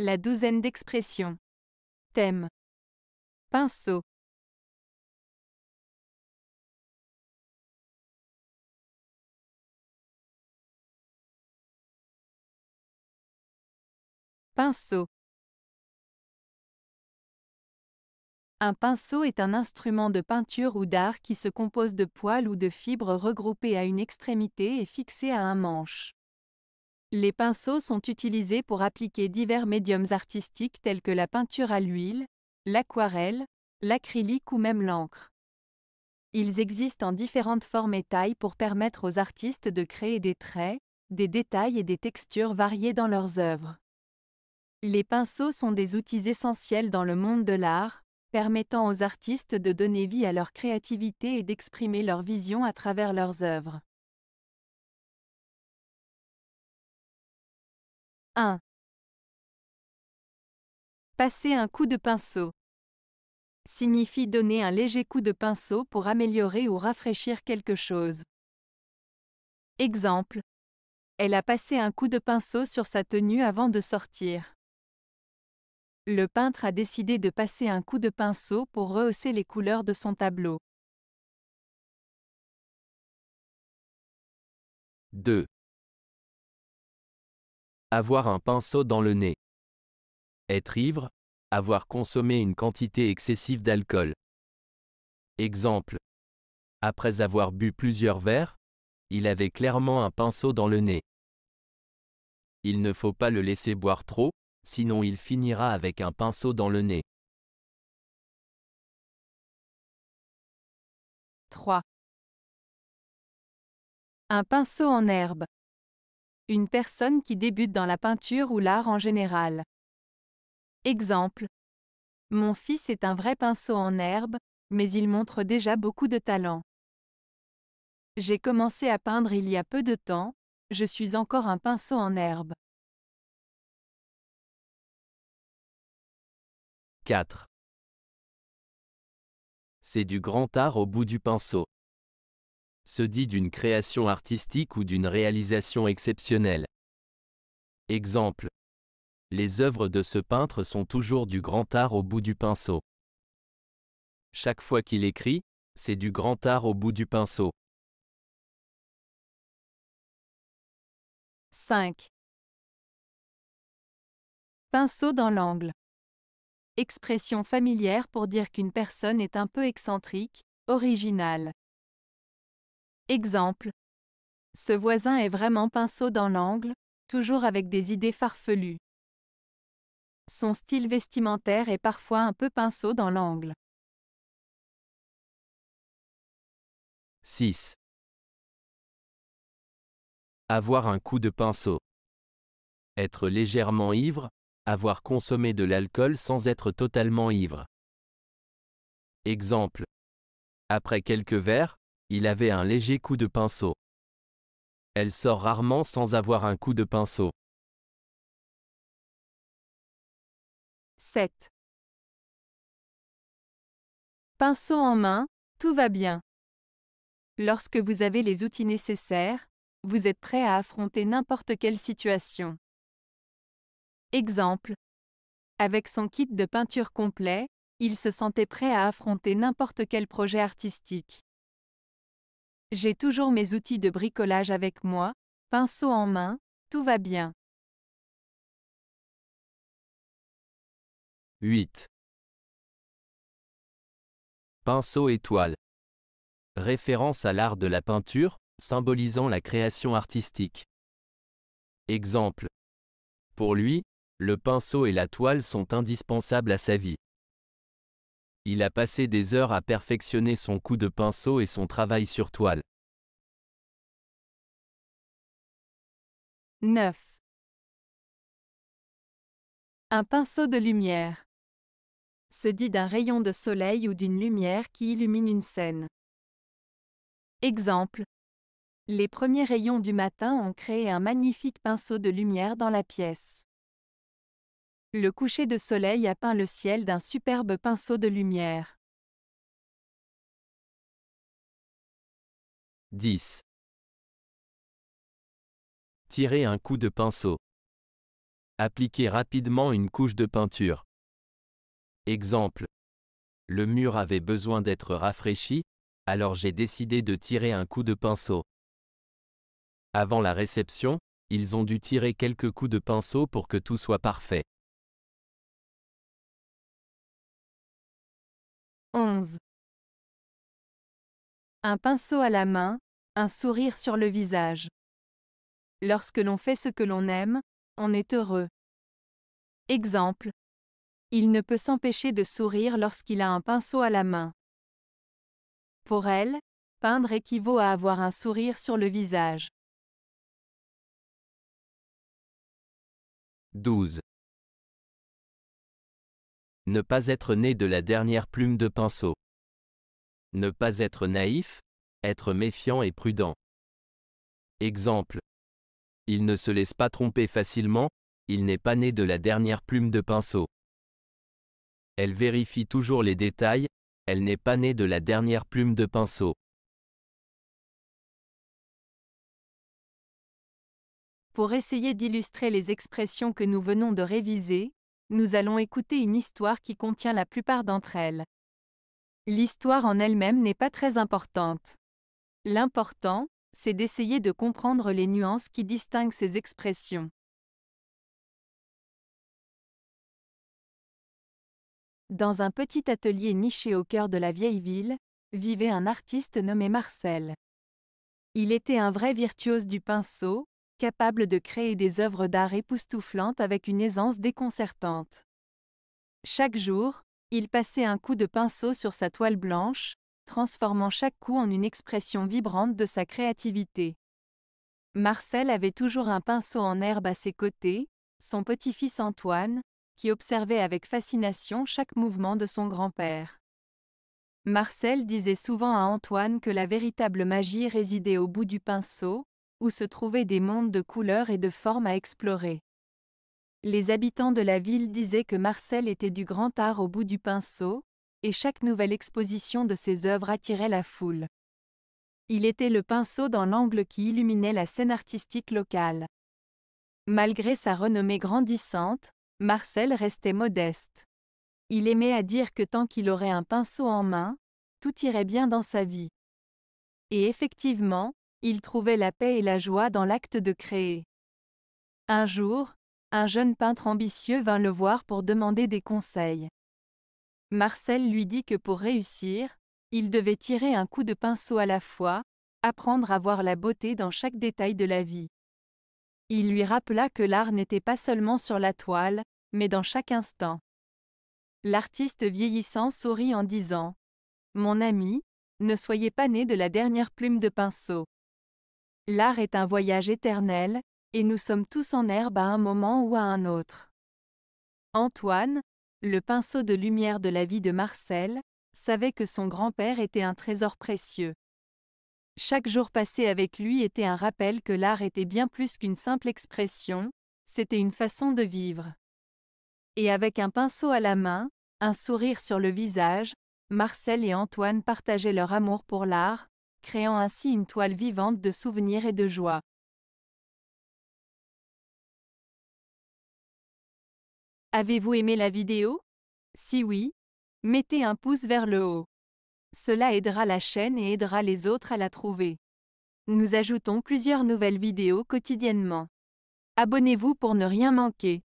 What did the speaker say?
La douzaine d'expressions. Thème. Pinceau. Pinceau. Un pinceau est un instrument de peinture ou d'art qui se compose de poils ou de fibres regroupées à une extrémité et fixées à un manche. Les pinceaux sont utilisés pour appliquer divers médiums artistiques tels que la peinture à l'huile, l'aquarelle, l'acrylique ou même l'encre. Ils existent en différentes formes et tailles pour permettre aux artistes de créer des traits, des détails et des textures variées dans leurs œuvres. Les pinceaux sont des outils essentiels dans le monde de l'art, permettant aux artistes de donner vie à leur créativité et d'exprimer leur vision à travers leurs œuvres. 1. Passer un coup de pinceau signifie donner un léger coup de pinceau pour améliorer ou rafraîchir quelque chose. Exemple. Elle a passé un coup de pinceau sur sa tenue avant de sortir. Le peintre a décidé de passer un coup de pinceau pour rehausser les couleurs de son tableau. 2. Avoir un pinceau dans le nez. Être ivre, avoir consommé une quantité excessive d'alcool. Exemple. Après avoir bu plusieurs verres, il avait clairement un pinceau dans le nez. Il ne faut pas le laisser boire trop, sinon il finira avec un pinceau dans le nez. 3. Un pinceau en herbe une personne qui débute dans la peinture ou l'art en général. Exemple. Mon fils est un vrai pinceau en herbe, mais il montre déjà beaucoup de talent. J'ai commencé à peindre il y a peu de temps, je suis encore un pinceau en herbe. 4. C'est du grand art au bout du pinceau se dit d'une création artistique ou d'une réalisation exceptionnelle. Exemple. Les œuvres de ce peintre sont toujours du grand art au bout du pinceau. Chaque fois qu'il écrit, c'est du grand art au bout du pinceau. 5. Pinceau dans l'angle. Expression familière pour dire qu'une personne est un peu excentrique, originale. Exemple. Ce voisin est vraiment pinceau dans l'angle, toujours avec des idées farfelues. Son style vestimentaire est parfois un peu pinceau dans l'angle. 6. Avoir un coup de pinceau. Être légèrement ivre, avoir consommé de l'alcool sans être totalement ivre. Exemple. Après quelques verres, il avait un léger coup de pinceau. Elle sort rarement sans avoir un coup de pinceau. 7. Pinceau en main, tout va bien. Lorsque vous avez les outils nécessaires, vous êtes prêt à affronter n'importe quelle situation. Exemple. Avec son kit de peinture complet, il se sentait prêt à affronter n'importe quel projet artistique. J'ai toujours mes outils de bricolage avec moi, pinceau en main, tout va bien. 8. Pinceau et toile. Référence à l'art de la peinture, symbolisant la création artistique. Exemple. Pour lui, le pinceau et la toile sont indispensables à sa vie il a passé des heures à perfectionner son coup de pinceau et son travail sur toile. 9. Un pinceau de lumière se dit d'un rayon de soleil ou d'une lumière qui illumine une scène. Exemple. Les premiers rayons du matin ont créé un magnifique pinceau de lumière dans la pièce. Le coucher de soleil a peint le ciel d'un superbe pinceau de lumière. 10. Tirer un coup de pinceau. Appliquer rapidement une couche de peinture. Exemple. Le mur avait besoin d'être rafraîchi, alors j'ai décidé de tirer un coup de pinceau. Avant la réception, ils ont dû tirer quelques coups de pinceau pour que tout soit parfait. 11. Un pinceau à la main, un sourire sur le visage. Lorsque l'on fait ce que l'on aime, on est heureux. Exemple. Il ne peut s'empêcher de sourire lorsqu'il a un pinceau à la main. Pour elle, peindre équivaut à avoir un sourire sur le visage. 12. Ne pas être né de la dernière plume de pinceau. Ne pas être naïf, être méfiant et prudent. Exemple. Il ne se laisse pas tromper facilement, il n'est pas né de la dernière plume de pinceau. Elle vérifie toujours les détails, elle n'est pas née de la dernière plume de pinceau. Pour essayer d'illustrer les expressions que nous venons de réviser, nous allons écouter une histoire qui contient la plupart d'entre elles. L'histoire en elle-même n'est pas très importante. L'important, c'est d'essayer de comprendre les nuances qui distinguent ces expressions. Dans un petit atelier niché au cœur de la vieille ville, vivait un artiste nommé Marcel. Il était un vrai virtuose du pinceau, capable de créer des œuvres d'art époustouflantes avec une aisance déconcertante. Chaque jour, il passait un coup de pinceau sur sa toile blanche, transformant chaque coup en une expression vibrante de sa créativité. Marcel avait toujours un pinceau en herbe à ses côtés, son petit-fils Antoine, qui observait avec fascination chaque mouvement de son grand-père. Marcel disait souvent à Antoine que la véritable magie résidait au bout du pinceau, où se trouvaient des mondes de couleurs et de formes à explorer. Les habitants de la ville disaient que Marcel était du grand art au bout du pinceau, et chaque nouvelle exposition de ses œuvres attirait la foule. Il était le pinceau dans l'angle qui illuminait la scène artistique locale. Malgré sa renommée grandissante, Marcel restait modeste. Il aimait à dire que tant qu'il aurait un pinceau en main, tout irait bien dans sa vie. Et effectivement, il trouvait la paix et la joie dans l'acte de créer. Un jour, un jeune peintre ambitieux vint le voir pour demander des conseils. Marcel lui dit que pour réussir, il devait tirer un coup de pinceau à la fois, apprendre à voir la beauté dans chaque détail de la vie. Il lui rappela que l'art n'était pas seulement sur la toile, mais dans chaque instant. L'artiste vieillissant sourit en disant ⁇ Mon ami, ne soyez pas né de la dernière plume de pinceau. L'art est un voyage éternel, et nous sommes tous en herbe à un moment ou à un autre. Antoine, le pinceau de lumière de la vie de Marcel, savait que son grand-père était un trésor précieux. Chaque jour passé avec lui était un rappel que l'art était bien plus qu'une simple expression, c'était une façon de vivre. Et avec un pinceau à la main, un sourire sur le visage, Marcel et Antoine partageaient leur amour pour l'art, créant ainsi une toile vivante de souvenirs et de joie. Avez-vous aimé la vidéo Si oui, mettez un pouce vers le haut. Cela aidera la chaîne et aidera les autres à la trouver. Nous ajoutons plusieurs nouvelles vidéos quotidiennement. Abonnez-vous pour ne rien manquer.